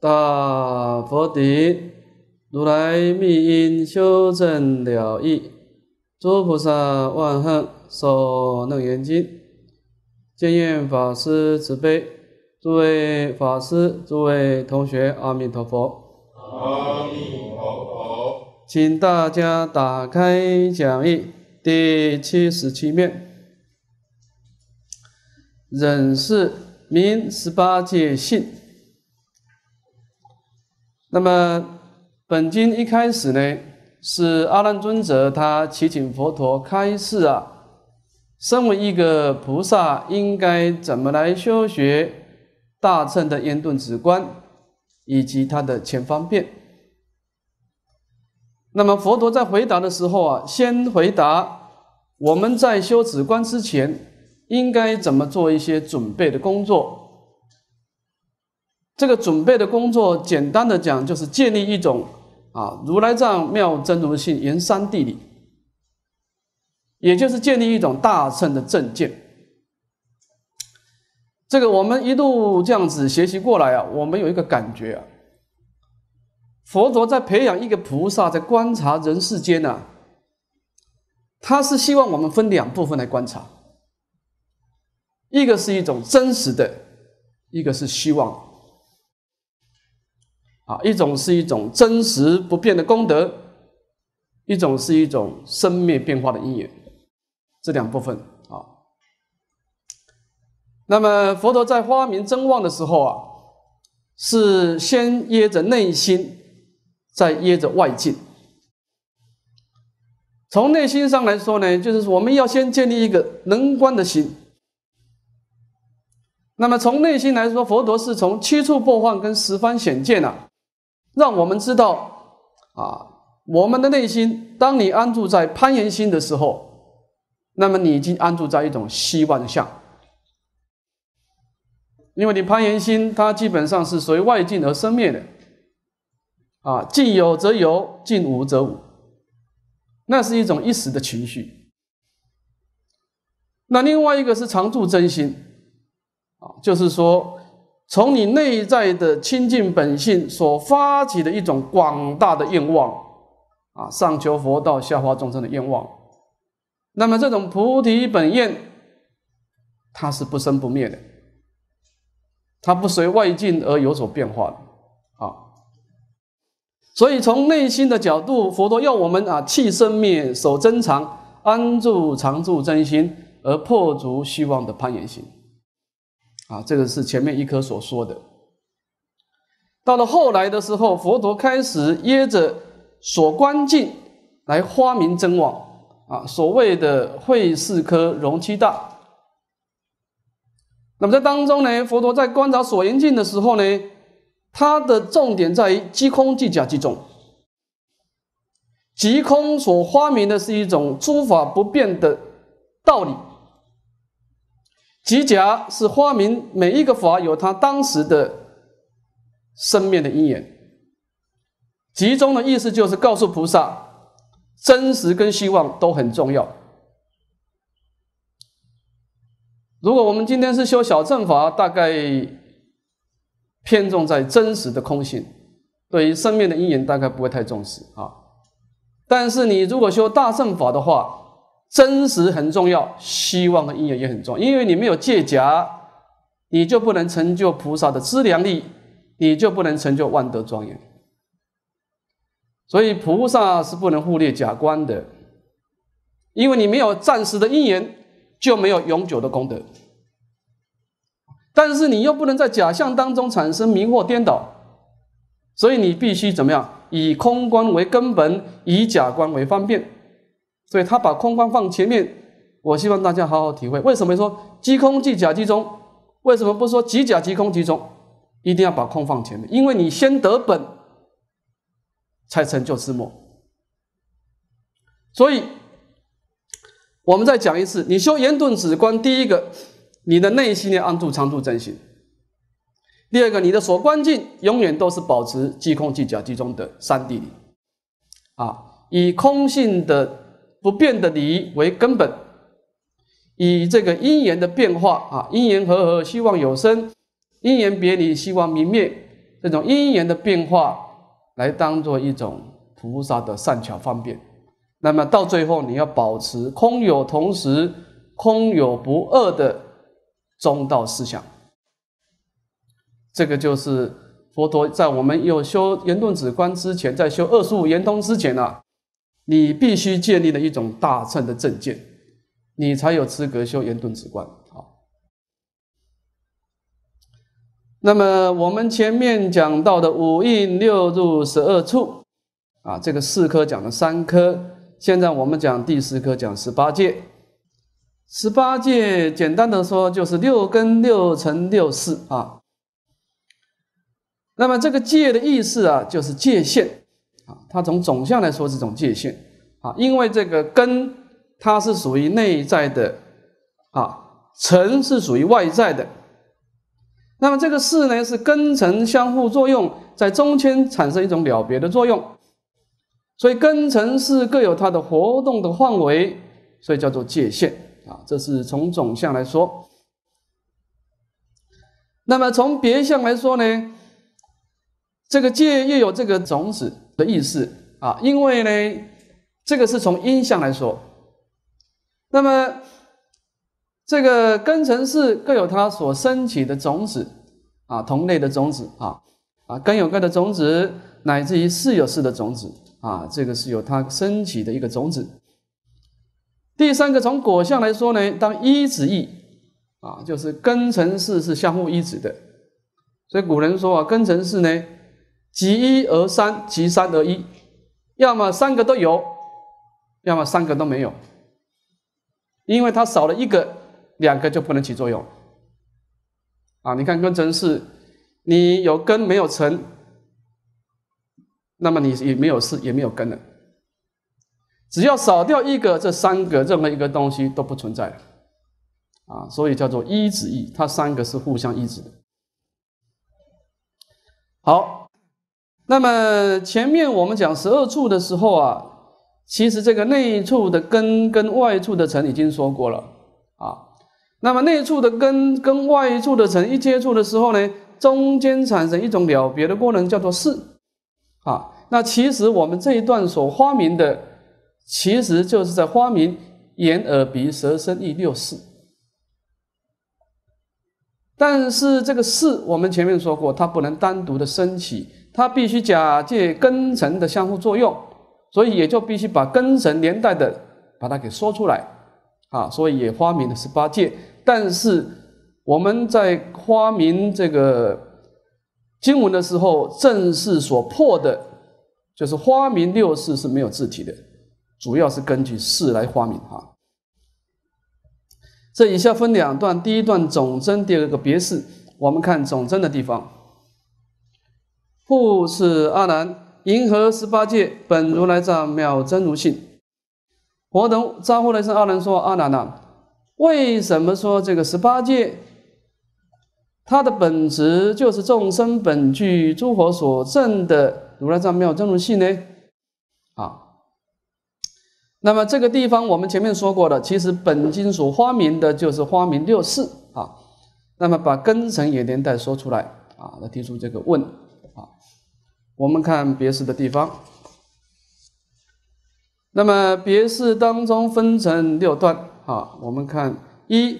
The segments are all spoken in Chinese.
大佛顶如来密因修正了义，诸菩萨万行受楞严经，见愿法师慈悲，诸位法师、诸位同学，阿弥陀佛！阿弥陀佛！请大家打开讲义第七十七面，忍是名十八界性。那么，本经一开始呢，是阿难尊者他祈请佛陀开示啊，身为一个菩萨应该怎么来修学大乘的烟顿止观，以及他的前方便。那么佛陀在回答的时候啊，先回答我们在修止观之前，应该怎么做一些准备的工作。这个准备的工作，简单的讲就是建立一种啊如来藏妙真如性圆三地理，也就是建立一种大乘的正见。这个我们一路这样子学习过来啊，我们有一个感觉啊，佛陀在培养一个菩萨，在观察人世间呢，他是希望我们分两部分来观察，一个是一种真实的，一个是希望。啊，一种是一种真实不变的功德，一种是一种生灭变化的因缘，这两部分啊。那么佛陀在发明真望的时候啊，是先掖着内心，再掖着外境。从内心上来说呢，就是我们要先建立一个能观的心。那么从内心来说，佛陀是从七处破幻跟十方显见啊。让我们知道啊，我们的内心，当你安住在攀岩心的时候，那么你已经安住在一种希望相，因为你攀岩心它基本上是随外境而生灭的，啊，境有则有，境无则无，那是一种一时的情绪。那另外一个是常住真心啊，就是说。从你内在的清净本性所发起的一种广大的愿望，啊，上求佛道，下化众生的愿望，那么这种菩提本愿，它是不生不灭的，它不随外境而有所变化的，啊，所以从内心的角度，佛陀要我们啊，弃生灭，守真常，安住常住真心，而破除虚妄的攀缘心。啊，这个是前面一科所说的。到了后来的时候，佛陀开始耶着所观境来发明真妄啊，所谓的会四科容七大。那么在当中呢，佛陀在观察所缘境的时候呢，他的重点在于即空即假即中。即空所发明的是一种诸法不变的道理。极假是发明每一个法有它当时的生灭的因缘，集中的意思就是告诉菩萨，真实跟希望都很重要。如果我们今天是修小乘法，大概偏重在真实的空性，对于生命的因缘大概不会太重视啊。但是你如果修大乘法的话，真实很重要，希望和因缘也很重要，因为你没有戒假，你就不能成就菩萨的资量力，你就不能成就万德庄严。所以菩萨是不能忽略假观的，因为你没有暂时的因缘，就没有永久的功德。但是你又不能在假象当中产生迷惑颠倒，所以你必须怎么样？以空观为根本，以假观为方便。所以他把空观放前面，我希望大家好好体会。为什么说即空即假即中？为什么不说即假即空即中？一定要把空放前面，因为你先得本，才成就自末。所以，我们再讲一次：你修言顿止观，第一个，你的内心要安住常住真心；第二个，你的所观境永远都是保持即空即假即中的三谛里，啊，以空性的。不变的理为根本，以这个因缘的变化啊，因缘和合希望有生，因缘别离希望明灭，这种因缘的变化来当做一种菩萨的善巧方便。那么到最后，你要保持空有同时、空有不二的中道思想。这个就是佛陀在我们有修圆顿止观之前，在修二十五圆通之前呢。你必须建立了一种大乘的正见，你才有资格修圆顿止观。啊。那么我们前面讲到的五蕴六入十二处，啊，这个四科讲了三科，现在我们讲第四科，讲十八戒。十八戒简单的说就是六根六尘六识啊。那么这个界的意思啊，就是界限。它从总相来说是一种界限，啊，因为这个根它是属于内在的，啊，尘是属于外在的，那么这个事呢是根尘相互作用在中间产生一种了别的作用，所以根尘是各有它的活动的范围，所以叫做界限，啊，这是从总相来说。那么从别相来说呢，这个界又有这个种子。的意思啊，因为呢，这个是从因相来说，那么这个根尘巳各有它所升起的种子啊，同类的种子啊，啊根有根的种子，乃至于巳有世的种子啊，这个是有它升起的一个种子。第三个从果相来说呢，当一子意啊，就是根尘巳是相互依止的，所以古人说啊，根尘巳呢。即一而三，即三而一，要么三个都有，要么三个都没有，因为它少了一个，两个就不能起作用。啊，你看跟乘是，你有根没有尘，那么你也没有事，也没有根了。只要少掉一个，这三个任何一个东西都不存在了。啊，所以叫做一子一，它三个是互相一子的。好。那么前面我们讲十二处的时候啊，其实这个内处的根跟外处的尘已经说过了啊。那么内处的根跟外处的尘一接触的时候呢，中间产生一种了别的功能，叫做四。啊，那其实我们这一段所发明的，其实就是在发明眼、耳、鼻、舌、身、意六识。但是这个四，我们前面说过，它不能单独的升起。它必须假借根尘的相互作用，所以也就必须把根尘连带的把它给说出来啊，所以也发明了十八戒。但是我们在发明这个经文的时候，正是所破的就是花名六式是没有字体的，主要是根据事来发明啊。这以下分两段，第一段总真，第二个别式。我们看总真的地方。护是阿难，银河十八界本如来藏妙真如性。佛等招呼来一声，阿难说：“阿难啊，为什么说这个十八界，它的本质就是众生本具诸佛所证的如来藏妙真如性呢？啊，那么这个地方我们前面说过了，其实本经所发明的就是花明六世啊。那么把根尘也连带说出来啊，来提出这个问。”啊。我们看别识的地方。那么别识当中分成六段。好，我们看：一、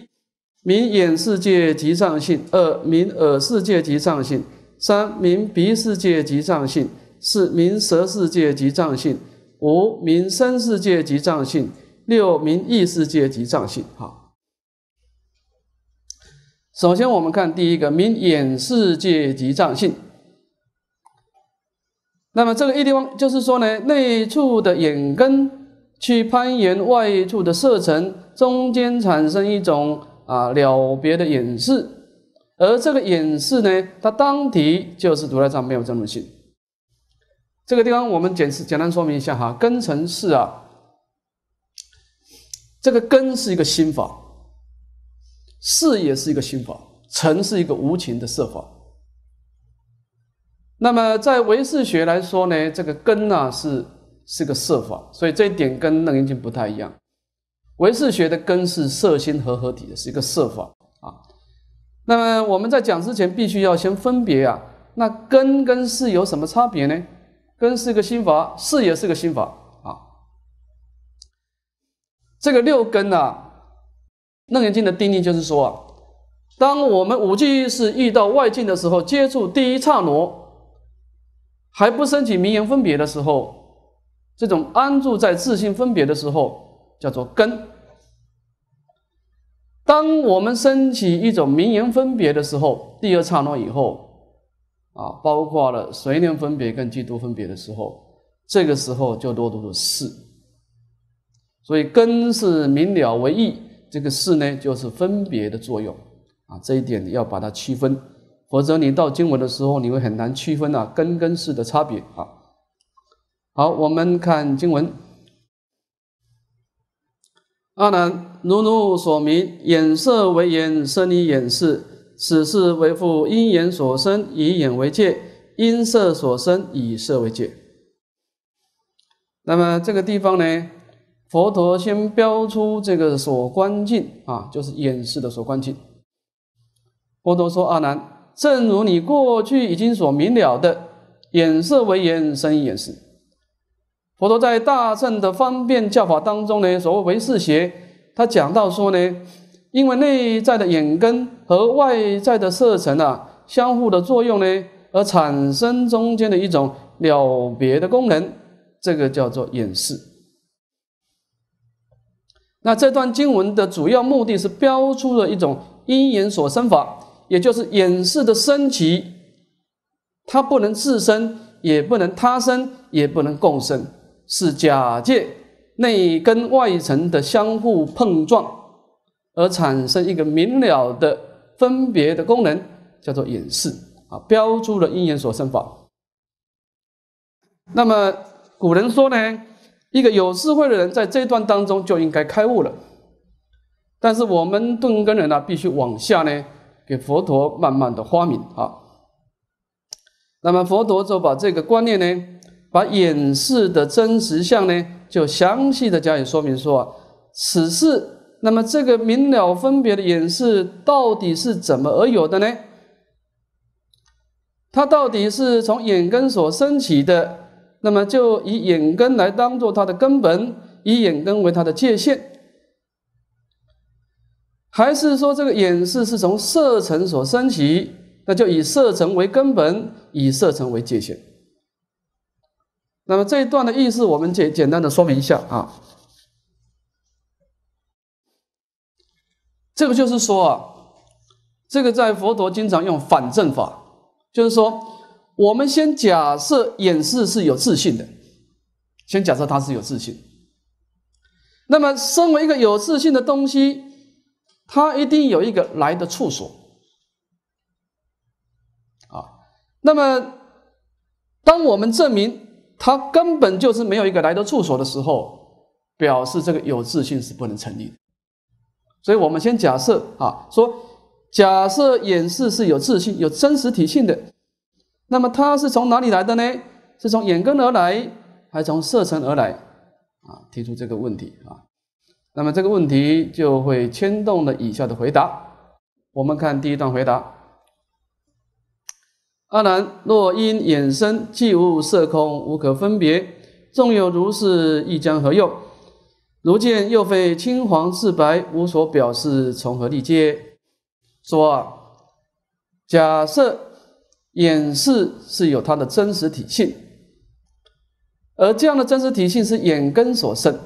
明眼世界即藏性；二、明耳世界即藏性；三、明鼻世界即藏性；四、明舌世界即藏性；五、明身世界即藏性；六、明意世界即藏性。好，首先我们看第一个，明眼世界及藏性。那么这个一地方就是说呢，内处的眼根去攀缘外处的色尘，中间产生一种啊了别的眼士，而这个眼士呢，它当体就是独来藏没有这入性。这个地方我们简是简单说明一下哈，根尘是啊，这个根是一个心法，是也是一个心法，尘是一个无情的色法。那么在唯识学来说呢，这个根呢是是个色法，所以这一点跟楞严经不太一样。唯识学的根是色心合合体的，是一个色法啊。那么我们在讲之前必须要先分别啊，那根跟是有什么差别呢？根是一个心法，是也是个心法啊。这个六根呢，楞严经的定义就是说啊，当我们五俱意识遇到外境的时候，接触第一刹那。还不升起名言分别的时候，这种安住在自性分别的时候叫做根。当我们升起一种名言分别的时候，第二刹那以后，啊，包括了随念分别跟俱都分别的时候，这个时候就多读作是。所以根是明了为意，这个是呢就是分别的作用啊，这一点要把它区分。否则，你到经文的时候，你会很难区分啊根跟式的差别啊。好，我们看经文。阿难，如汝所明，眼色为眼生理眼视，此是为复因眼所生，以眼为界；因色所生，以色为界。那么这个地方呢，佛陀先标出这个所观境啊，就是眼视的所观境。佛陀说：“阿难。”正如你过去已经所明了的，眼色为眼，身眼识。佛陀在大乘的方便教法当中呢，所谓唯识学，他讲到说呢，因为内在的眼根和外在的色尘啊，相互的作用呢，而产生中间的一种了别的功能，这个叫做眼识。那这段经文的主要目的是标出了一种因眼所生法。也就是演示的升起，它不能自生，也不能他生，也不能共生，是假借内根外层的相互碰撞而产生一个明了的分别的功能，叫做演示啊，标出了因缘所生法。那么古人说呢，一个有智慧的人在这段当中就应该开悟了，但是我们顿根人呢，必须往下呢。给佛陀慢慢的发明啊，那么佛陀就把这个观念呢，把演示的真实相呢，就详细的加以说明说，此事，那么这个明了分别的演示到底是怎么而有的呢？它到底是从眼根所升起的，那么就以眼根来当做它的根本，以眼根为它的界限。还是说这个演示是从色尘所升起，那就以色尘为根本，以色尘为界限。那么这一段的意思，我们简简单的说明一下啊。这个就是说，啊，这个在佛陀经常用反证法，就是说，我们先假设演示是有自信的，先假设它是有自信。那么，身为一个有自信的东西。它一定有一个来的处所，啊，那么，当我们证明它根本就是没有一个来的处所的时候，表示这个有自信是不能成立的。所以我们先假设啊，说假设演示是有自信、有真实体性的，那么它是从哪里来的呢？是从眼根而来，还是从色尘而来？啊，提出这个问题啊。那么这个问题就会牵动了以下的回答。我们看第一段回答：“阿难，若因眼生，既无色空，无可分别；纵有如是，亦将何用？如见又非青黄赤白，无所表示，从何立界？”说：啊，假设眼示是有它的真实体性，而这样的真实体性是眼根所生。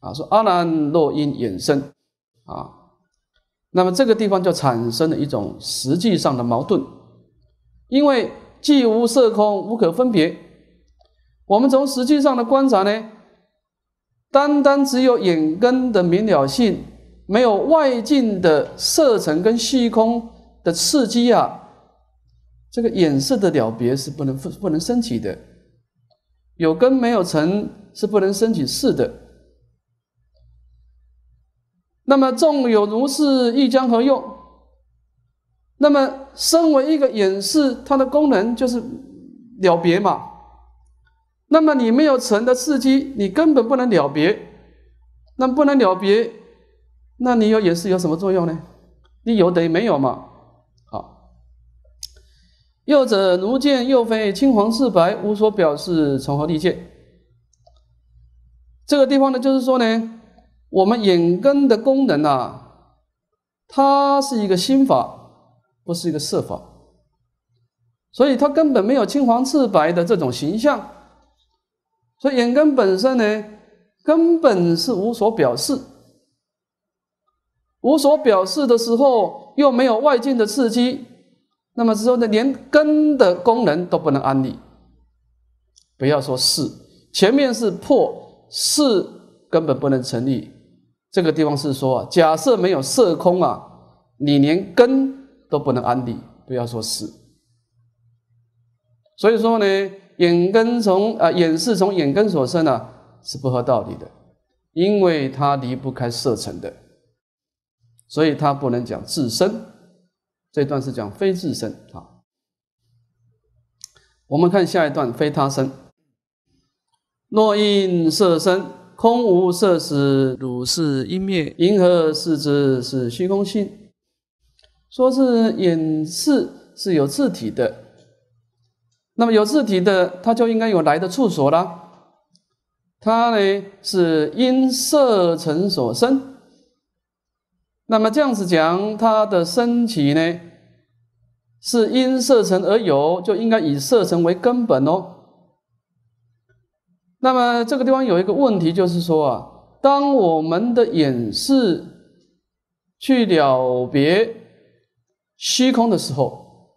啊，说阿难若因衍生，啊，那么这个地方就产生了一种实际上的矛盾，因为既无色空无可分别，我们从实际上的观察呢，单单只有眼根的明了性，没有外境的色尘跟虚空的刺激啊，这个眼色的了别是不能不能升起的，有根没有尘是不能升起事的。那么纵有如是，亦将何用？那么身为一个眼士，它的功能就是了别嘛。那么你没有尘的刺激，你根本不能了别。那不能了别，那你有眼识有什么作用呢？你有等于没有嘛？好。又者，如见又非青黄赤白，无所表示，从何立见？这个地方呢，就是说呢。我们眼根的功能呢，它是一个心法，不是一个色法，所以它根本没有青黄赤白的这种形象，所以眼根本身呢，根本是无所表示。无所表示的时候，又没有外境的刺激，那么之后呢，连根的功能都不能安立，不要说是，前面是破是根本不能成立。这个地方是说啊，假设没有色空啊，你连根都不能安立，不要说是。所以说呢，眼根从啊，眼视从眼根所生啊，是不合道理的，因为它离不开色尘的，所以它不能讲自身。这段是讲非自身啊。我们看下一段，非他生。若因色生。空无色时，如是因灭，银河而视之？是虚空性。说是眼士是有字体的，那么有字体的，它就应该有来的处所啦。它呢是因色尘所生，那么这样子讲，它的升起呢是因色尘而有，就应该以色尘为根本哦。那么这个地方有一个问题，就是说啊，当我们的眼示去了别虚空的时候，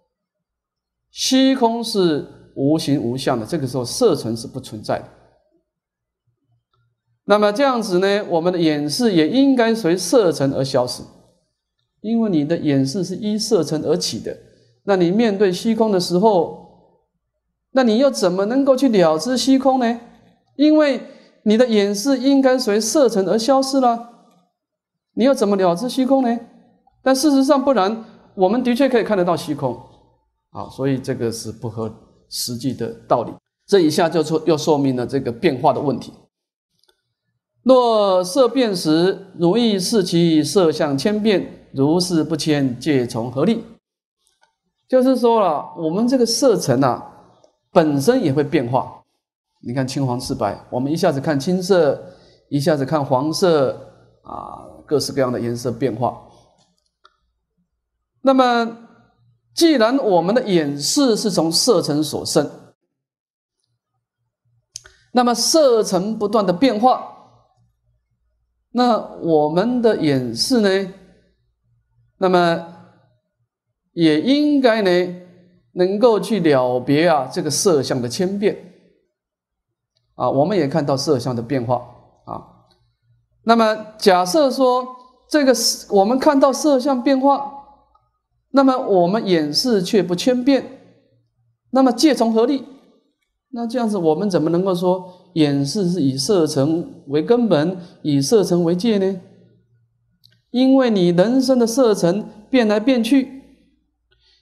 虚空是无形无相的，这个时候色尘是不存在的。那么这样子呢，我们的眼示也应该随色尘而消失，因为你的眼示是依色尘而起的。那你面对虚空的时候，那你又怎么能够去了知虚空呢？因为你的眼示应该随色尘而消失了，你又怎么了知虚空呢？但事实上不然，我们的确可以看得到虚空啊，所以这个是不合实际的道理。这一下就说又说明了这个变化的问题。若色变时，如意视其色相千变，如是不迁，借从何力？就是说了，我们这个色尘啊，本身也会变化。你看青黄赤白，我们一下子看青色，一下子看黄色，啊，各式各样的颜色变化。那么，既然我们的眼示是从色尘所生，那么色尘不断的变化，那我们的眼示呢，那么也应该呢，能够去了别啊这个色相的千变。啊，我们也看到色相的变化啊。那么，假设说这个我们看到色相变化，那么我们眼视却不千变，那么借从何立？那这样子，我们怎么能够说眼视是以色成为根本，以色成为界呢？因为你人生的色尘变来变去，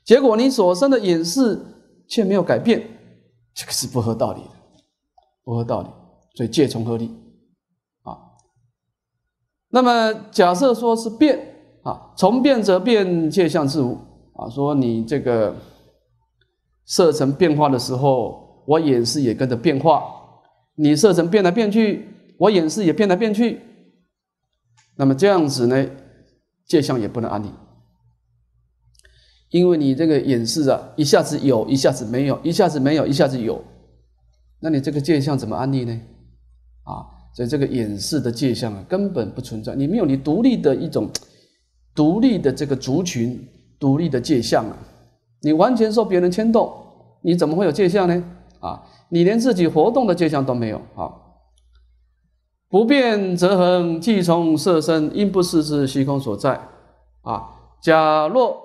结果你所生的眼视却没有改变，这个是不合道理的。符合道理，所以借从合理啊。那么假设说是变啊，从变则变界相是无啊。说你这个色层变化的时候，我演示也跟着变化。你色层变来变去，我演示也变来变去。那么这样子呢，界相也不能安宁。因为你这个演示啊，一下子有，一下子没有，一下子没有，一下子有。那你这个界相怎么安立呢？啊，所以这个隐士的界相啊，根本不存在。你没有你独立的一种，独立的这个族群，独立的界相啊。你完全受别人牵动，你怎么会有界相呢？啊，你连自己活动的界相都没有啊。不变则恒，即从色身，因不实是虚空所在啊。假若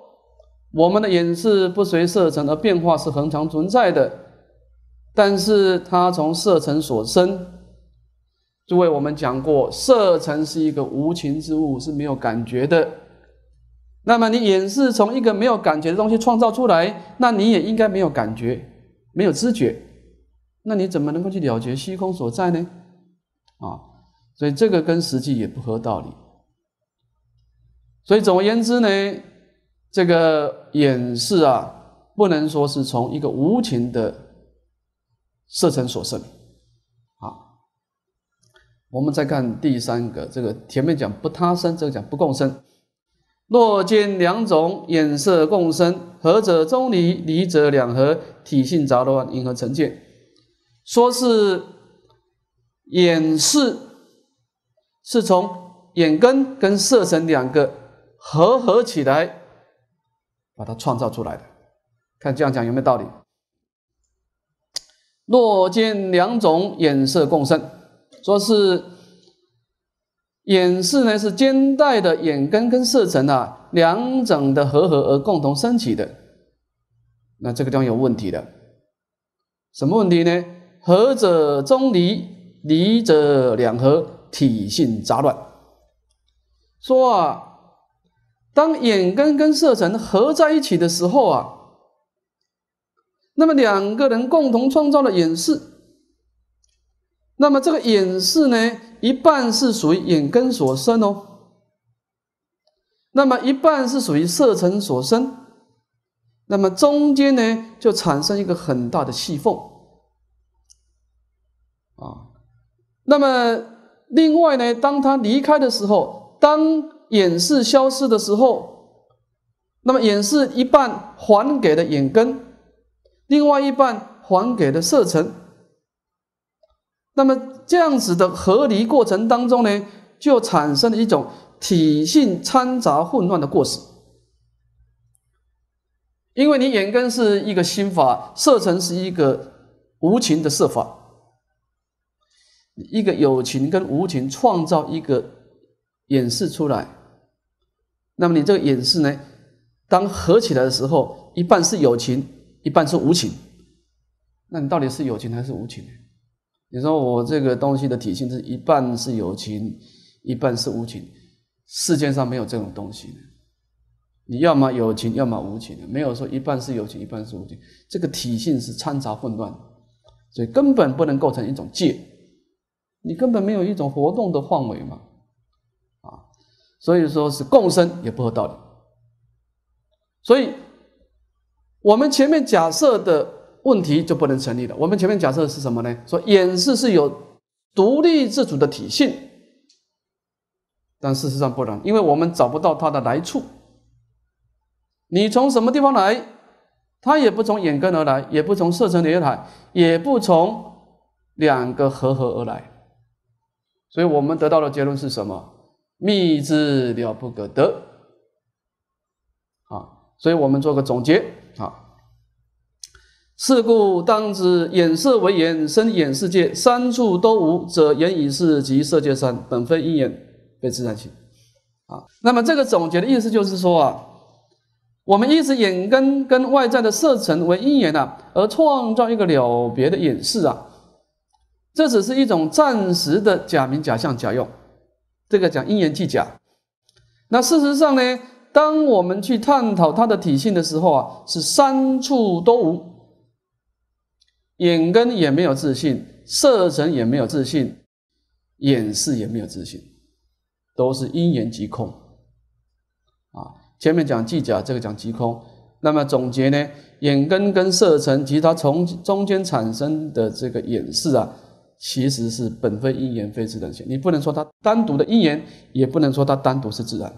我们的眼士不随色尘而变化，是恒常存在的。但是它从色尘所生，诸位，我们讲过，色尘是一个无情之物，是没有感觉的。那么你眼是从一个没有感觉的东西创造出来，那你也应该没有感觉，没有知觉。那你怎么能够去了结虚空所在呢？啊，所以这个跟实际也不合道理。所以总而言之呢，这个眼识啊，不能说是从一个无情的。色尘所生，好，我们再看第三个，这个前面讲不他生，这个讲不共生。若见两种眼色共生，合者中离，离者两合，体性杂乱，因何成见？说是眼示是从眼根跟色尘两个合合起来把它创造出来的，看这样讲有没有道理？若见两种眼色共生，说是眼视呢是肩带的眼根跟色尘啊两种的合合而共同升起的，那这个地方有问题的，什么问题呢？合者中离，离者两合，体性杂乱。说啊，当眼根跟色尘合在一起的时候啊。那么两个人共同创造了眼视，那么这个眼视呢，一半是属于眼根所生哦，那么一半是属于色尘所生，那么中间呢就产生一个很大的气缝，啊，那么另外呢，当他离开的时候，当眼视消失的时候，那么眼视一半还给了眼根。另外一半还给了色尘，那么这样子的合离过程当中呢，就产生了一种体性掺杂混乱的过失。因为你眼根是一个心法，色尘是一个无情的色法，一个有情跟无情创造一个演示出来，那么你这个演示呢，当合起来的时候，一半是有情。一半是无情，那你到底是有情还是无情？你说我这个东西的体性是一半是有情，一半是无情，世界上没有这种东西。你要么有情，要么无情，没有说一半是有情，一半是无情。这个体性是掺杂混乱的，所以根本不能构成一种界，你根本没有一种活动的范围嘛，啊，所以说是共生也不合道理，所以。我们前面假设的问题就不能成立了。我们前面假设是什么呢？说掩饰是有独立自主的体性，但事实上不然，因为我们找不到它的来处。你从什么地方来？它也不从眼根而来，也不从色尘里来，也不从两个合合而来。所以我们得到的结论是什么？秘之了不可得。啊，所以我们做个总结。好，是故当知眼色为眼生眼世界三处都无，则眼已是及色界三本非因缘，非自然起。啊，那么这个总结的意思就是说啊，我们一直眼根跟外在的色尘为因缘呐，而创造一个了别的隐视啊，这只是一种暂时的假名假相假用，这个讲因缘即假。那事实上呢？当我们去探讨它的体性的时候啊，是三处都无，眼根也没有自信，色尘也没有自信，眼视也没有自信，都是因缘即空。啊，前面讲寂假，这个讲即空。那么总结呢，眼根跟色尘及它从中间产生的这个眼视啊，其实是本非因缘，非自然性。你不能说它单独的因缘，也不能说它单独是自然。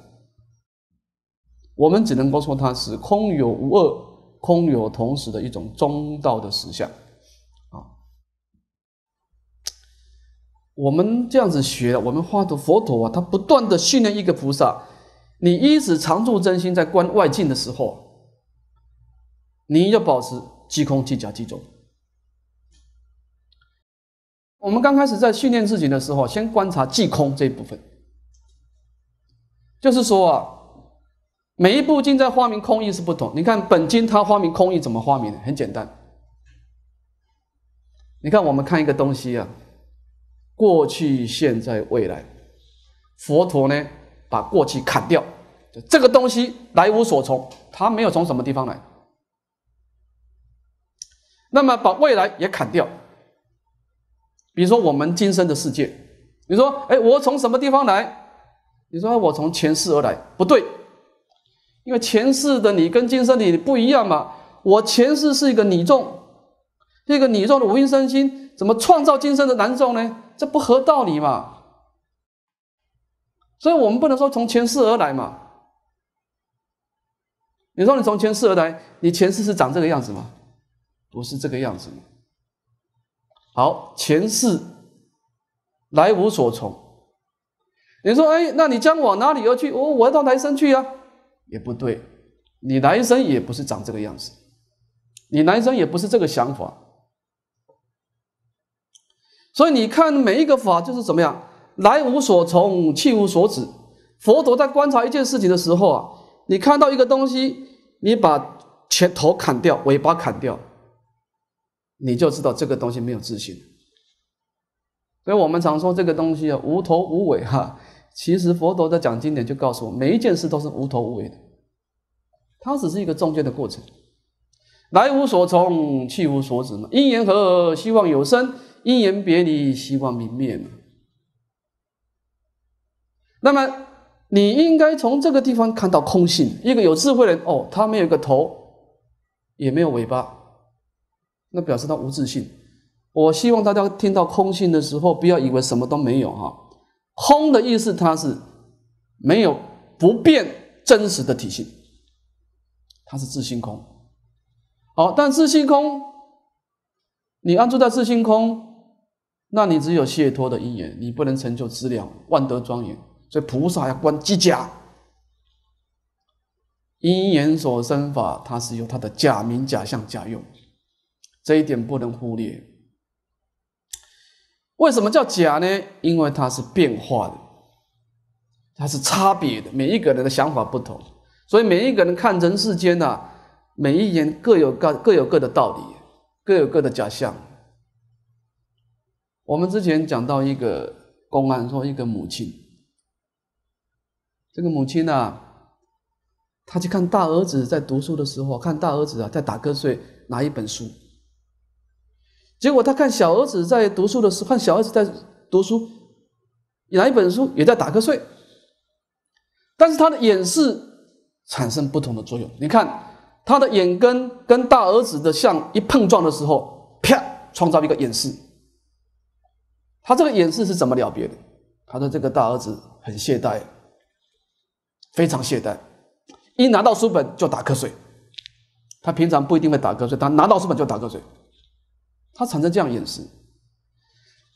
我们只能够说它是空有无二、空有同时的一种中道的实相啊。我们这样子学，我们花的佛陀啊，他不断的训练一个菩萨，你一直常住真心，在观外境的时候，你要保持寂空、寂假、寂中。我们刚开始在训练自己的时候，先观察寂空这一部分，就是说啊。每一部经在发明空义是不同。你看本经它发明空义怎么发明？的？很简单，你看我们看一个东西啊，过去、现在、未来，佛陀呢把过去砍掉，这个东西来无所从，它没有从什么地方来。那么把未来也砍掉，比如说我们今生的世界，你说哎我从什么地方来？你说我从前世而来，不对。因为前世的你跟今生你不一样嘛，我前世是一个女众，一个女众的无心身心，怎么创造今生的男众呢？这不合道理嘛。所以我们不能说从前世而来嘛。你说你从前世而来，你前世是长这个样子吗？不是这个样子吗？好，前世来无所从。你说，哎，那你将往哪里而去？哦，我要到来生去呀。也不对，你男生也不是长这个样子，你男生也不是这个想法，所以你看每一个法就是怎么样，来无所从，去无所止。佛陀在观察一件事情的时候啊，你看到一个东西，你把前头砍掉，尾巴砍掉，你就知道这个东西没有自信。所以我们常说这个东西啊，无头无尾哈。其实佛陀在讲经典就告诉我，每一件事都是无头无尾的，它只是一个中间的过程，来无所从，去无所止嘛。因缘合，希望有生；因缘别离，希望泯灭嘛。那么你应该从这个地方看到空性。一个有智慧人哦，他没有一个头，也没有尾巴，那表示他无自信。我希望大家听到空性的时候，不要以为什么都没有哈。空的意思，它是没有不变真实的体性，它是自性空。好，但自性空，你安住在自性空，那你只有解脱的因缘，你不能成就资粮、万德庄严。所以菩萨要观机甲，因缘所生法，它是由它的假名、假相、假用，这一点不能忽略。为什么叫假呢？因为它是变化的，它是差别的。每一个人的想法不同，所以每一个人看人世间呢，每一眼各有各各有各的道理，各有各的假象。我们之前讲到一个公安说一个母亲，这个母亲呢，她去看大儿子在读书的时候，看大儿子啊在打瞌睡，拿一本书。结果他看小儿子在读书的时候，看小儿子在读书，拿一本书也在打瞌睡，但是他的眼视产生不同的作用。你看他的眼根跟大儿子的像一碰撞的时候，啪，创造一个眼视。他这个眼视是怎么了别的？他的这个大儿子很懈怠，非常懈怠，一拿到书本就打瞌睡。他平常不一定会打瞌睡，他拿到书本就打瞌睡。他产生这样掩饰，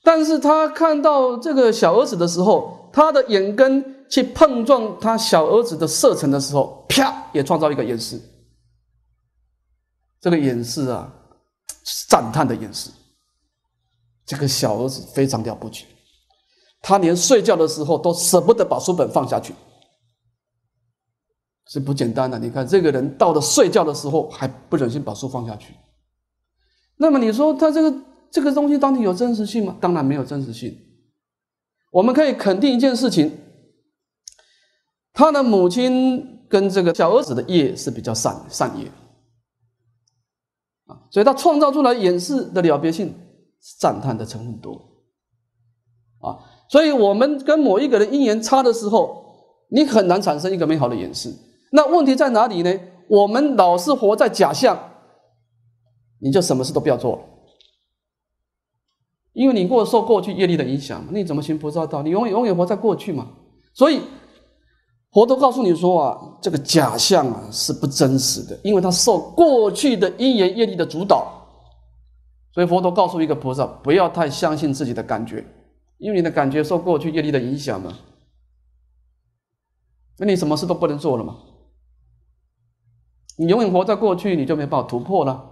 但是他看到这个小儿子的时候，他的眼根去碰撞他小儿子的射程的时候，啪，也创造一个演示。这个演示啊，赞叹的演示。这个小儿子非常了不起，他连睡觉的时候都舍不得把书本放下去，是不简单的。你看，这个人到了睡觉的时候还不忍心把书放下去。那么你说他这个这个东西到底有真实性吗？当然没有真实性。我们可以肯定一件事情，他的母亲跟这个小儿子的业是比较善善业，啊，所以他创造出来演饰的了别性，赞叹的成分多，啊，所以我们跟某一个人因缘差的时候，你很难产生一个美好的演饰。那问题在哪里呢？我们老是活在假象。你就什么事都不要做了，因为你过受过去业力的影响，你怎么行菩萨道？你永远永远活在过去嘛。所以佛陀告诉你说啊，这个假象啊是不真实的，因为它受过去的因缘业力的主导。所以佛陀告诉一个菩萨，不要太相信自己的感觉，因为你的感觉受过去业力的影响嘛。那你什么事都不能做了嘛，你永远活在过去，你就没办法突破了。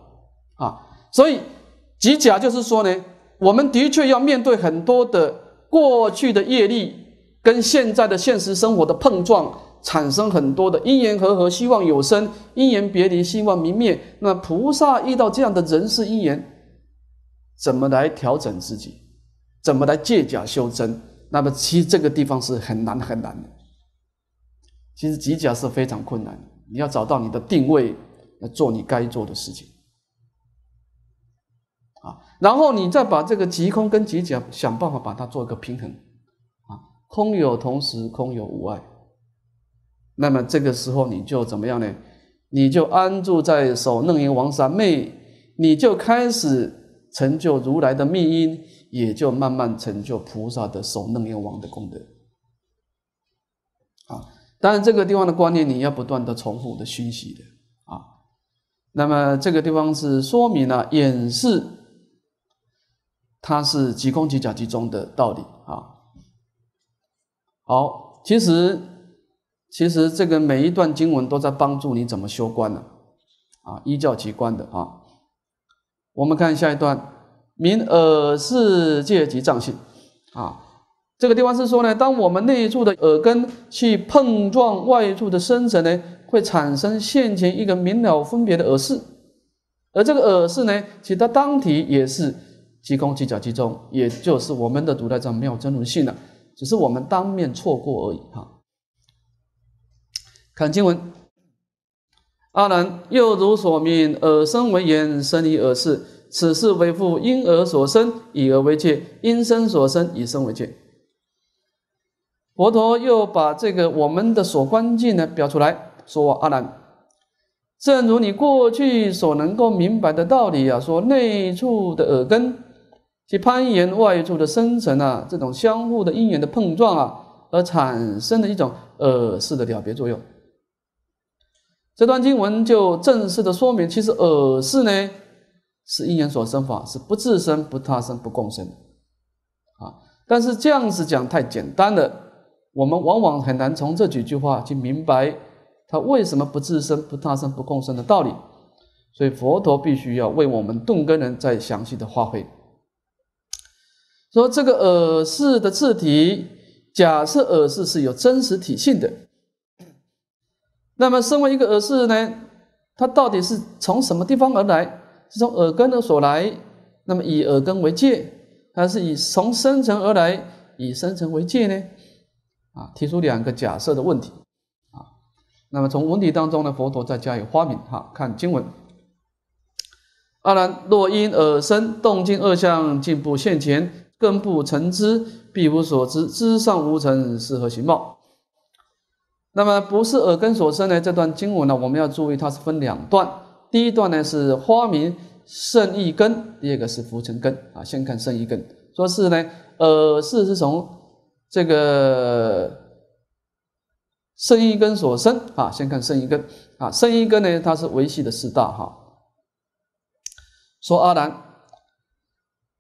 啊，所以极假就是说呢，我们的确要面对很多的过去的业力跟现在的现实生活的碰撞，产生很多的因缘和合，希望有生；因缘别离，希望明灭。那菩萨遇到这样的人事因缘，怎么来调整自己？怎么来借假修真？那么其实这个地方是很难很难的。其实极假是非常困难，你要找到你的定位来做你该做的事情。然后你再把这个极空跟极假想办法把它做一个平衡，啊，空有同时，空有无碍。那么这个时候你就怎么样呢？你就安住在手楞严王三昧，你就开始成就如来的密因，也就慢慢成就菩萨的手楞严王的功德。啊，当然这个地方的观念你要不断的重复的学习的啊。那么这个地方是说明了演示。它是即空即假即中的道理啊。好，其实其实这个每一段经文都在帮助你怎么修观呢、啊，依教即观的啊。我们看下一段，明耳世界即藏性啊。这个地方是说呢，当我们内处的耳根去碰撞外处的声尘呢，会产生现前一个明了分别的耳饰，而这个耳饰呢，其它当体也是。即空即假即中，也就是我们的独来藏没有真如性了，只是我们当面错过而已哈。看经文，阿难又如所命，耳生为眼，生以耳视，此事为父，因耳所生，以耳为界，因身所生，以身为界。佛陀又把这个我们的所观境呢表出来，说阿难，正如你过去所能够明白的道理啊，说内处的耳根。其攀岩外柱的生成啊，这种相互的因缘的碰撞啊，而产生的一种耳式的了别作用。这段经文就正式的说明，其实耳式呢是因缘所生法，是不自生、不他生、不共生啊。但是这样子讲太简单了，我们往往很难从这几句话去明白他为什么不自生、不他生、不共生的道理。所以佛陀必须要为我们顿根人再详细的发挥。说这个耳识的字体，假设耳识是有真实体性的，那么身为一个耳识呢，它到底是从什么地方而来？是从耳根的所来？那么以耳根为界，还是以从生成而来，以生成为界呢？啊，提出两个假设的问题，啊，那么从文体当中呢，佛陀再加以发明，哈，看经文。阿难，若因耳生，动静二相，进步现前。根不成枝，必无所知；枝上无成，是何形貌？那么不是耳根所生呢？这段经文呢，我们要注意，它是分两段。第一段呢是花名胜意根，第二个是浮尘根啊。先看胜意根，说是呢，耳是是从这个胜意根所生啊。先看胜意根啊，胜意根呢，它是维系的四大哈。说阿难。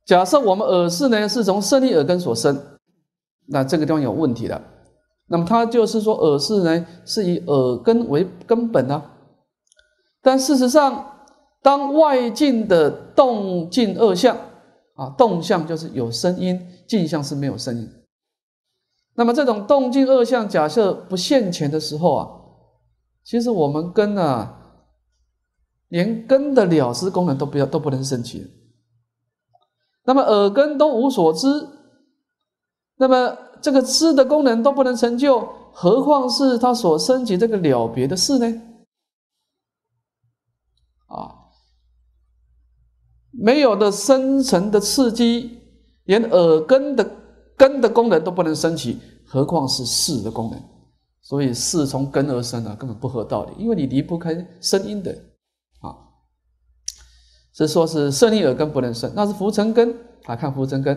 假设我们耳识呢是从生理耳根所生，那这个地方有问题了。那么它就是说耳识呢是以耳根为根本呢。但事实上，当外境的动静二相啊，动向就是有声音，静向是没有声音。那么这种动静二相假设不现前的时候啊，其实我们根啊，连根的了知功能都不要都不能升起。那么耳根都无所知，那么这个知的功能都不能成就，何况是他所升起这个了别的事呢？啊，没有的深层的刺激，连耳根的根的功能都不能升起，何况是事的功能？所以事从根而生啊，根本不合道理，因为你离不开声音的。是说，是设立耳根不能生，那是浮尘根啊。看浮尘根，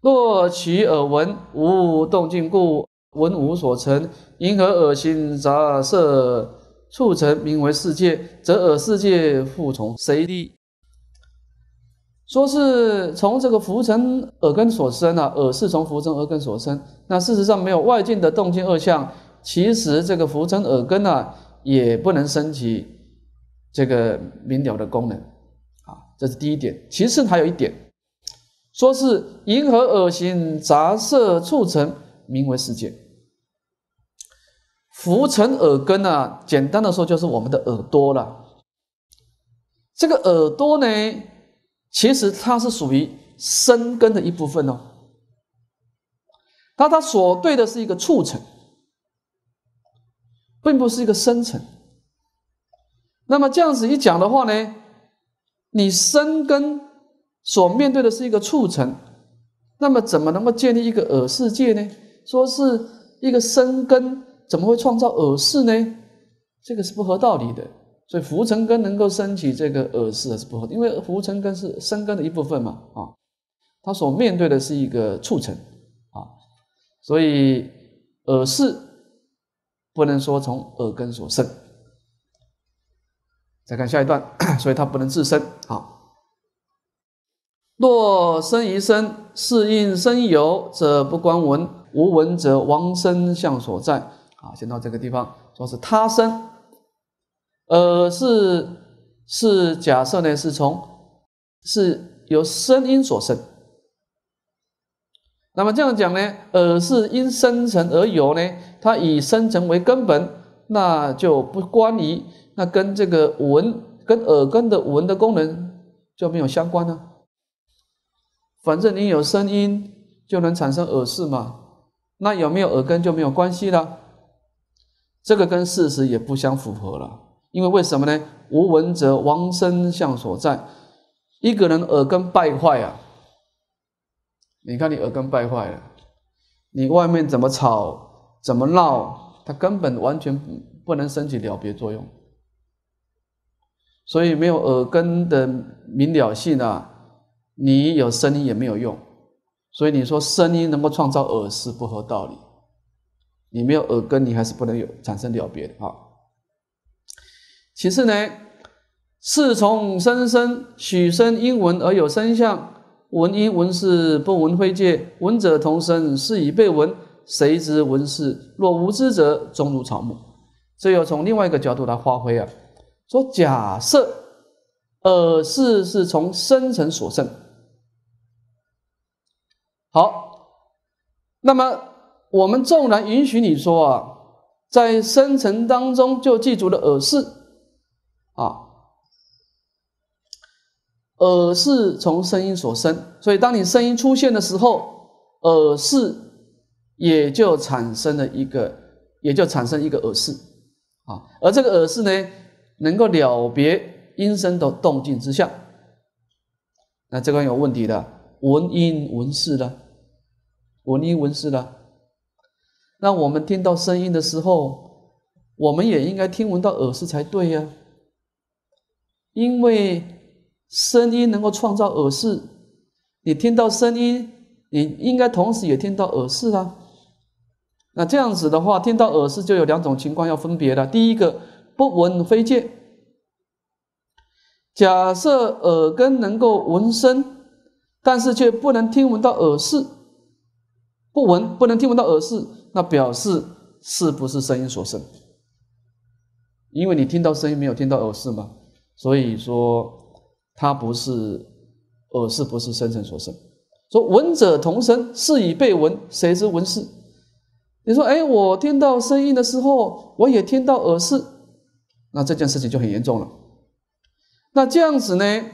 若其耳闻无动静故，闻无所成，因何耳心杂色促成，名为世界，则耳世界复从谁立？说是从这个浮尘耳根所生啊，耳是从浮尘耳根所生。那事实上，没有外境的动静二相，其实这个浮尘耳根呢，也不能升起这个明了的功能。这是第一点，其次还有一点，说是“银河耳形杂色促成，名为世界”。浮尘耳根呢？简单的说，就是我们的耳朵了。这个耳朵呢，其实它是属于生根的一部分哦。那它所对的是一个促成，并不是一个生层。那么这样子一讲的话呢？你生根所面对的是一个促成，那么怎么能够建立一个耳世界呢？说是一个生根，怎么会创造耳世呢？这个是不合道理的。所以浮尘根能够升起这个耳世，还是不合，因为浮尘根是生根的一部分嘛，啊，它所面对的是一个促成，啊，所以耳世不能说从耳根所生。再看下一段，所以它不能自生。好，若生于生，是因生有，则不观闻无闻，则亡身相所在。啊，先到这个地方，说是他生，耳是是假设呢，是从是由声音所生。那么这样讲呢，耳是因生成而有呢，它以生成为根本，那就不关于。那跟这个闻、跟耳根的闻的功能就没有相关呢？反正你有声音就能产生耳饰嘛，那有没有耳根就没有关系了。这个跟事实也不相符合了，因为为什么呢？无闻则亡身相所在。一个人耳根败坏啊，你看你耳根败坏了，你外面怎么吵怎么闹，他根本完全不能生起了别作用。所以没有耳根的明了性啊，你有声音也没有用。所以你说声音能够创造耳识不合道理。你没有耳根，你还是不能有产生了别的啊。其次呢，视从声生，许声因闻而有声相，闻因闻事不闻非界，闻者同声是以被闻，谁知闻事？若无知者，终如草木。这要从另外一个角度来发挥啊。说假设耳视是从生成所生，好，那么我们纵然允许你说啊，在生尘当中就记住了耳视啊，耳视从声音所生，所以当你声音出现的时候，耳视也就产生了一个，也就产生一个耳视啊，而这个耳视呢？能够了别音声的动静之相，那这个有问题的闻音闻事的，闻音闻事的。那我们听到声音的时候，我们也应该听闻到耳饰才对呀。因为声音能够创造耳饰，你听到声音，你应该同时也听到耳饰啊。那这样子的话，听到耳饰就有两种情况要分别的。第一个。不闻非见。假设耳根能够闻声，但是却不能听闻到耳饰，不闻不能听闻到耳饰，那表示是不是声音所生？因为你听到声音，没有听到耳饰嘛，所以说，它不是耳饰，不是声声所生。说闻者同声，是以被闻，谁知闻是？你说，哎，我听到声音的时候，我也听到耳饰，那这件事情就很严重了。那这样子呢？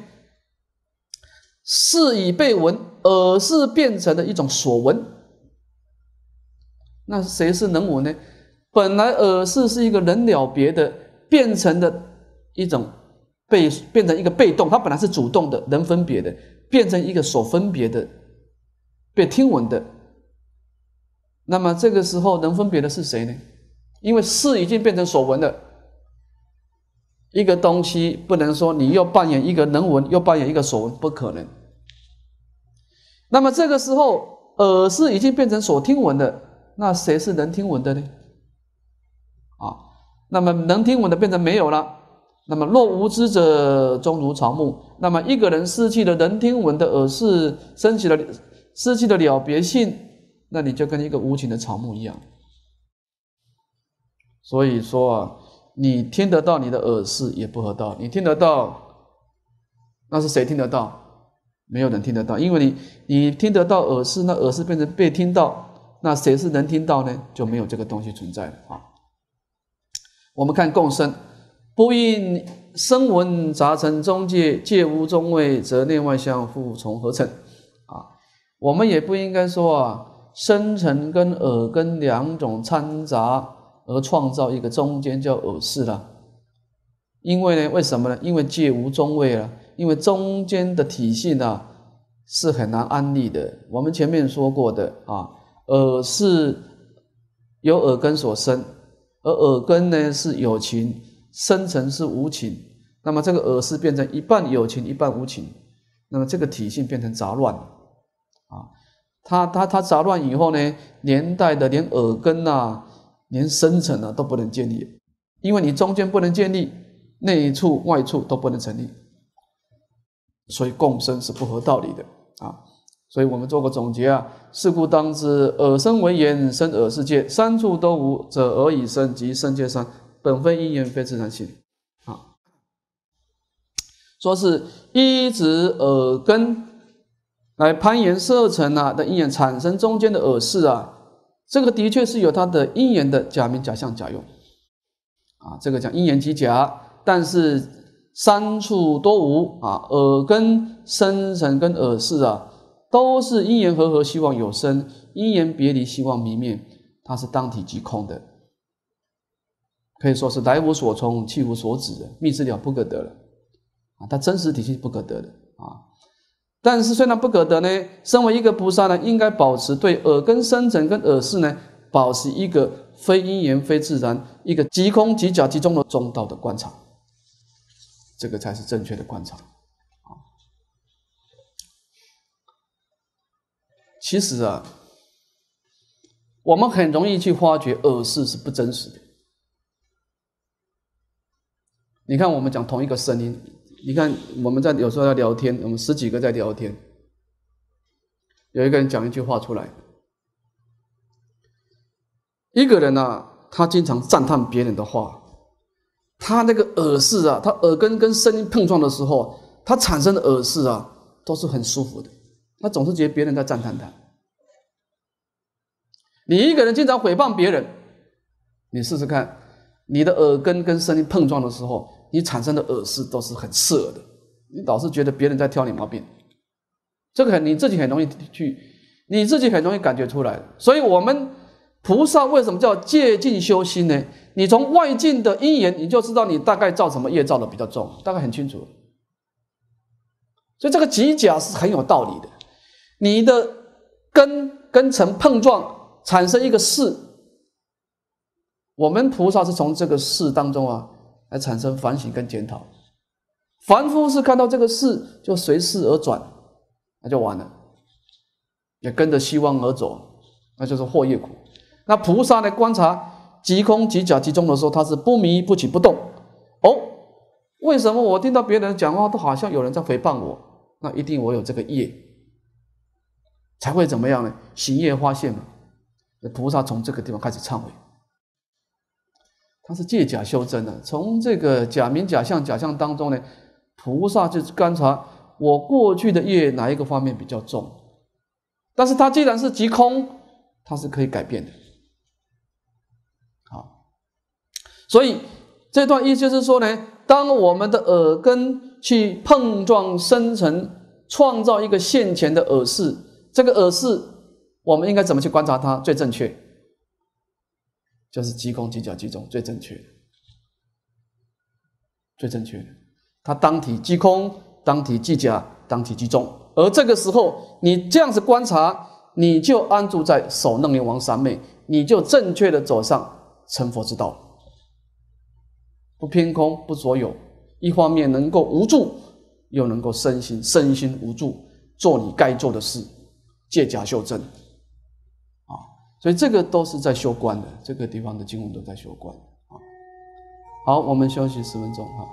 是以被闻，耳视变成了一种所闻。那谁是能闻呢？本来耳视是一个能了别的，变成的一种被变成一个被动。它本来是主动的，能分别的，变成一个所分别的，被听闻的。那么这个时候能分别的是谁呢？因为是已经变成所闻了。一个东西不能说你又扮演一个能闻，又扮演一个所闻，不可能。那么这个时候，耳饰已经变成所听闻的，那谁是能听闻的呢？啊，那么能听闻的变成没有了。那么若无知者终如草木，那么一个人失去了能听闻的耳饰，升起了失去了了别性，那你就跟一个无情的草木一样。所以说。啊。你听得到你的耳识也不合道，你听得到，那是谁听得到？没有人听得到，因为你你听得到耳识，那耳识变成被听到，那谁是能听到呢？就没有这个东西存在了啊。我们看共生，不应声闻杂陈中介借无中位，则内外相互从合成啊。我们也不应该说啊，声尘跟耳根两种掺杂。而创造一个中间叫耳视了，因为呢，为什么呢？因为界无中位了，因为中间的体系呢是很难安立的。我们前面说过的啊，耳是由耳根所生，而耳根呢是有情，生成是无情，那么这个耳是变成一半有情一半无情，那么这个体性变成杂乱啊，它它它杂乱以后呢，连带的连耳根呐。连生层呢都不能建立，因为你中间不能建立，内处外处都不能成立，所以共生是不合道理的啊。所以我们做个总结啊，是故当知耳生为言，生耳世界，三处都无，则耳已生及生界三本非因缘，非自然性啊。说是依止耳根来攀岩色尘啊的因缘产生中间的耳事啊。这个的确是有它的因缘的假名假相假用，啊，这个讲因缘即假，但是三处多无啊，耳根、生尘跟耳识啊，都是因缘合合希望有生，因缘别离希望泯灭，它是当体即空的，可以说是来无所从，去无所止的，密之了不可得了，啊，它真实体系不可得的啊。但是，虽然不可得呢，身为一个菩萨呢，应该保持对耳根生成跟耳识呢，保持一个非因缘、非自然、一个即空即假即中的中道的观察，这个才是正确的观察。啊，其实啊，我们很容易去发觉耳识是不真实的。你看，我们讲同一个声音。你看，我们在有时候在聊天，我们十几个在聊天，有一个人讲一句话出来，一个人呢，他经常赞叹别人的话，他那个耳饰啊，他耳根跟声音碰撞的时候，他产生的耳饰啊，都是很舒服的，他总是觉得别人在赞叹他。你一个人经常诽谤别人，你试试看，你的耳根跟声音碰撞的时候。你产生的耳饰都是很刺耳的，你老是觉得别人在挑你毛病，这个很你自己很容易去，你自己很容易感觉出来。所以，我们菩萨为什么叫借境修心呢？你从外境的因缘，你就知道你大概造什么业，造的比较重，大概很清楚。所以，这个极假是很有道理的。你的根根尘碰撞产生一个事，我们菩萨是从这个事当中啊。来产生反省跟检讨，凡夫是看到这个事就随事而转，那就完了，也跟着希望而走，那就是祸业苦。那菩萨来观察即空即假即中的时候，他是不迷不起不动。哦，为什么我听到别人讲话都好像有人在诽谤我？那一定我有这个业，才会怎么样呢？行业发现了，那菩萨从这个地方开始忏悔。它是借假修真的，从这个假名、假相、假相当中呢，菩萨就观察我过去的业哪一个方面比较重，但是它既然是即空，它是可以改变的，好，所以这段意就是说呢，当我们的耳根去碰撞、生成、创造一个现前的耳识，这个耳识我们应该怎么去观察它最正确？就是即空即假即中，最正确，最正确的。他当体即空，当体即假，当体即中。而这个时候，你这样子观察，你就安住在守弄灵王三昧，你就正确的走上成佛之道。不偏空，不着有，一方面能够无助，又能够身心身心无助，做你该做的事，借假修真。所以这个都是在修观的，这个地方的经文都在修观啊。好，我们休息十分钟哈。